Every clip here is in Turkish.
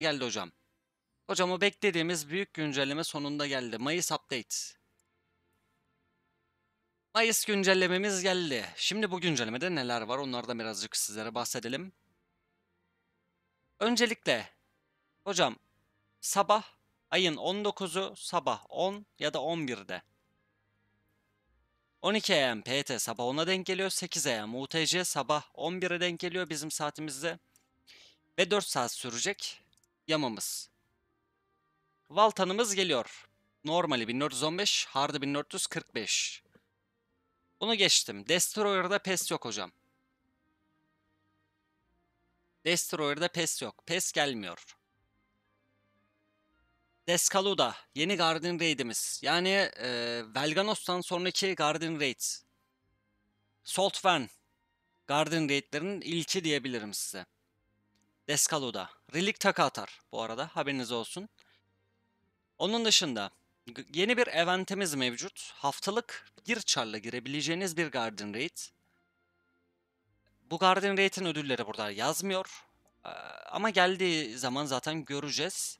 geldi hocam. Hocam o beklediğimiz büyük güncelleme sonunda geldi. Mayıs update. Mayıs güncellememiz geldi. Şimdi bu güncellemede neler var onlardan birazcık sizlere bahsedelim. Öncelikle hocam sabah ayın 19'u sabah 10 ya da 11'de 12 AM PT sabah 10'a denk geliyor. 8 AM UTC sabah 11'e denk geliyor bizim saatimizde. Ve 4 saat sürecek yamamız. Valtanımız geliyor. Normali 1415, hardı 1445. Bunu geçtim. Destroyer'da pes yok hocam. Destroyer'da pes yok. Pes gelmiyor. Descaluda. Yeni Garden Raid'imiz. Yani e, Velganos'tan sonraki Garden Raid. Soltven. Garden Raid'lerin ilki diyebilirim size. Descalo'da. Relik taka atar bu arada haberiniz olsun. Onun dışında yeni bir eventimiz mevcut. Haftalık bir çarla girebileceğiniz bir Garden Raid. Bu Garden Raid'in ödülleri burada yazmıyor. Ama geldiği zaman zaten göreceğiz.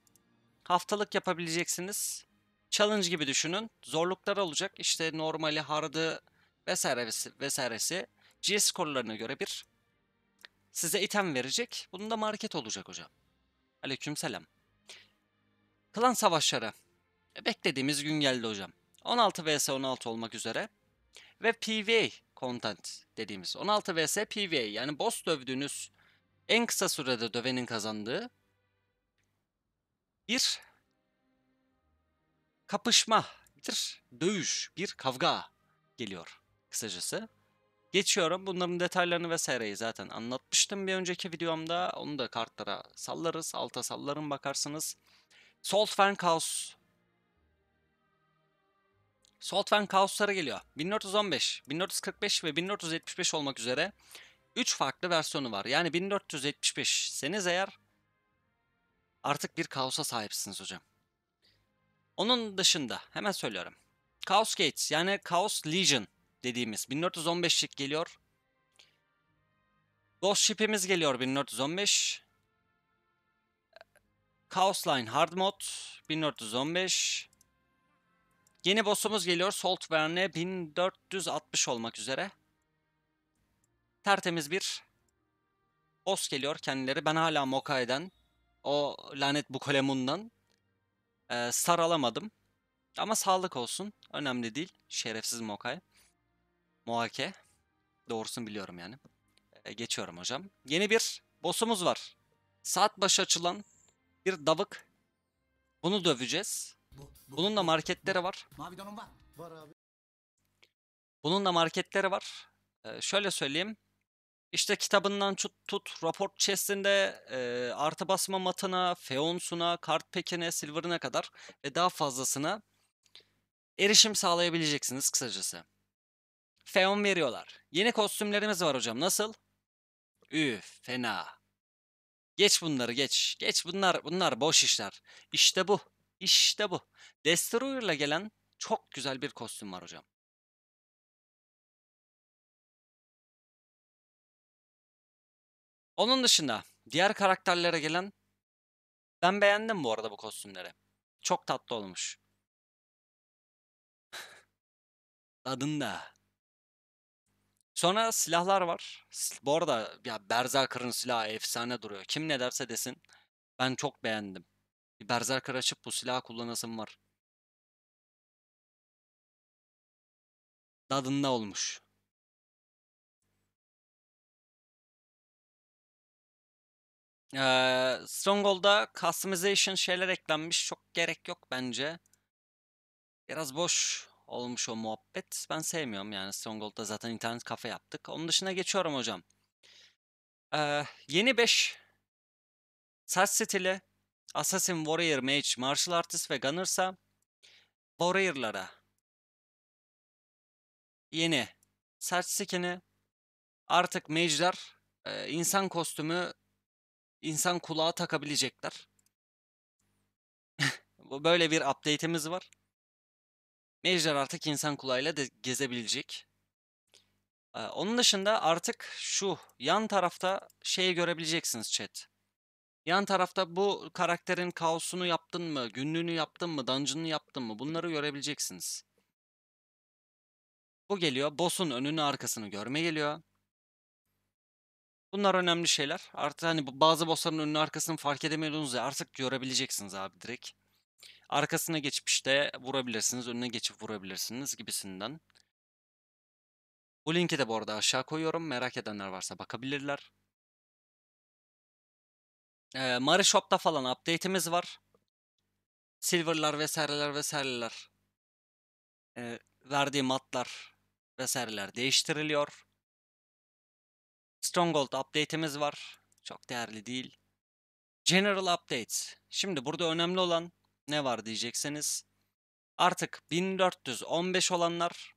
Haftalık yapabileceksiniz. Challenge gibi düşünün. Zorlukları olacak. İşte normali, hardı vesaire vesairesi. C skorlarına göre bir Size item verecek. Bunun da market olacak hocam. Aleykümselam. Klan savaşları. E, beklediğimiz gün geldi hocam. 16 vs 16 olmak üzere. Ve PvE content dediğimiz. 16 vs PvE yani boss dövdüğünüz en kısa sürede dövenin kazandığı bir kapışma, bir dövüş, bir kavga geliyor kısacası. Geçiyorum. Bunların detaylarını vesaireyi zaten anlatmıştım bir önceki videomda. Onu da kartlara sallarız. Alta sallarım bakarsınız. Soltfen Kaos. Soltfen Kaos'lara geliyor. 1415, 1445 ve 1475 olmak üzere 3 farklı versiyonu var. Yani 1475 seniz eğer artık bir kaosa sahipsiniz hocam. Onun dışında hemen söylüyorum. Chaos Gates yani Chaos Legion dediğimiz. 1415'lik geliyor. Ghost Ship'imiz geliyor 1415. Chaos Line Hard Mod 1415. Yeni boss'umuz geliyor Salt Verne 1460 olmak üzere. Tertemiz bir boss geliyor kendileri. Ben hala Mokai'den o lanet bu kolemundan e, star Ama sağlık olsun. Önemli değil. Şerefsiz Mokai. Muhake. Doğrusunu biliyorum yani. E, geçiyorum hocam. Yeni bir boss'umuz var. Saat başı açılan bir davık. Bunu döveceğiz. Bunun da marketleri var. Mavi donum var. Var abi. Bunun da marketleri var. E, şöyle söyleyeyim. İşte kitabından tut, tut rapor chestinde e, artı basma matına, feonsuna, kart pekine, silver'ına kadar ve daha fazlasına erişim sağlayabileceksiniz kısacası f veriyorlar. Yeni kostümlerimiz var hocam. Nasıl? Üf fena. Geç bunları geç. Geç bunlar bunlar boş işler. İşte bu. İşte bu. Destroyer'la gelen çok güzel bir kostüm var hocam. Onun dışında diğer karakterlere gelen ben beğendim bu arada bu kostümleri. Çok tatlı olmuş. Tadında. Sonra silahlar var. Bu arada ya Berserker'ın silahı efsane duruyor. Kim ne derse desin. Ben çok beğendim. Bir Berserker açıp bu silahı kullanasım var. Dadında olmuş. Ee, Stronghold'a customization şeyler eklenmiş. Çok gerek yok bence. Biraz boş olmuş o muhabbet. Ben sevmiyorum yani Stronghold'da zaten internet kafe yaptık. Onun dışına geçiyorum hocam. Ee, yeni 5 saç stili Assassin, Warrior, Mage, Martial Artist ve Gunner'sa Warrior'lara yeni saç skin'i artık Mage'ler e, insan kostümü insan kulağa takabilecekler. Böyle bir update'imiz var. Major artık insan kulağıyla de gezebilecek. onun dışında artık şu yan tarafta şeyi görebileceksiniz chat. Yan tarafta bu karakterin kaosunu yaptın mı, günlüğünü yaptın mı, dungeon'unu yaptın mı bunları görebileceksiniz. Bu geliyor. Boss'un önünü arkasını görme geliyor. Bunlar önemli şeyler. Artık hani bazı bossların önünü arkasını fark edemiyordunuz ya artık görebileceksiniz abi direkt. Arkasına geçip işte vurabilirsiniz, önüne geçip vurabilirsiniz gibisinden. Bu linki de bu arada aşağı koyuyorum. Merak edenler varsa bakabilirler. Ee, Mari Shop'ta falan update'imiz var. Silver'lar vesaireler vesaireler. Ee, verdiği matlar vesaireler değiştiriliyor. Stronghold update'imiz var. Çok değerli değil. General updates. Şimdi burada önemli olan ne var diyecekseniz artık 1415 olanlar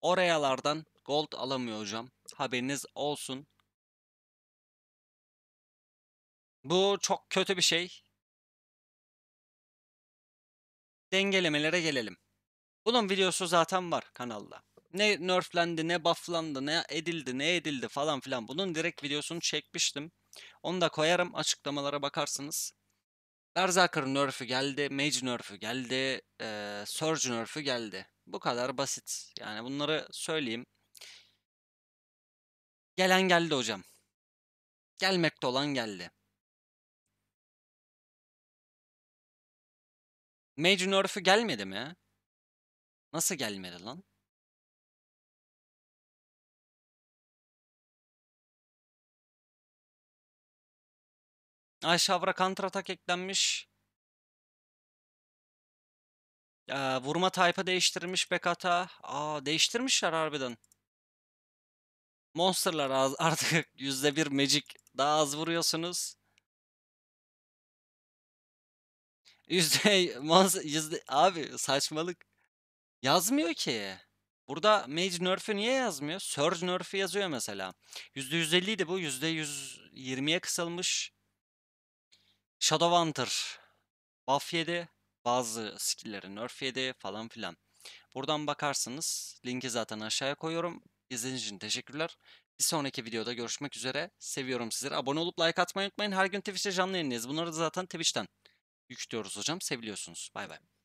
orayalardan gold alamıyor hocam. Haberiniz olsun. Bu çok kötü bir şey. Dengelemelere gelelim. Bunun videosu zaten var kanalda. Ne nerflendi, ne bufflandı, ne edildi, ne edildi falan filan. Bunun direkt videosunu çekmiştim. Onu da koyarım açıklamalara bakarsınız. Berserker nerf'ü geldi, Mage nerf'ü geldi, e, Surge nerf'ü geldi. Bu kadar basit. Yani bunları söyleyeyim. Gelen geldi hocam. Gelmekte olan geldi. Mage nerf'ü gelmedi mi? Nasıl gelmedi lan? Aşavra kantratak eklenmiş. Ee, vurma tayfa değiştirmiş Bekata. Aa değiştirmişler harbiden. Monsterlar az, artık %1 magic. Daha az vuruyorsunuz. Yüzde, monster, yüzde, abi saçmalık. Yazmıyor ki. Burada Mage Nerf'ü niye yazmıyor? Surge Nerf'ü yazıyor mesela. %150 idi bu. %120'ye kısalmış. Shadowhunter buff yedi. Bazı skillerin nerf yedi falan filan. Buradan bakarsınız. Linki zaten aşağıya koyuyorum. İzlediğiniz için teşekkürler. Bir sonraki videoda görüşmek üzere. Seviyorum sizleri. Abone olup like atmayı unutmayın. Her gün Twitch'te canlı yayınlayız. Bunları da zaten Twitch'ten yüklüyoruz hocam. Seviliyorsunuz. Bay bay.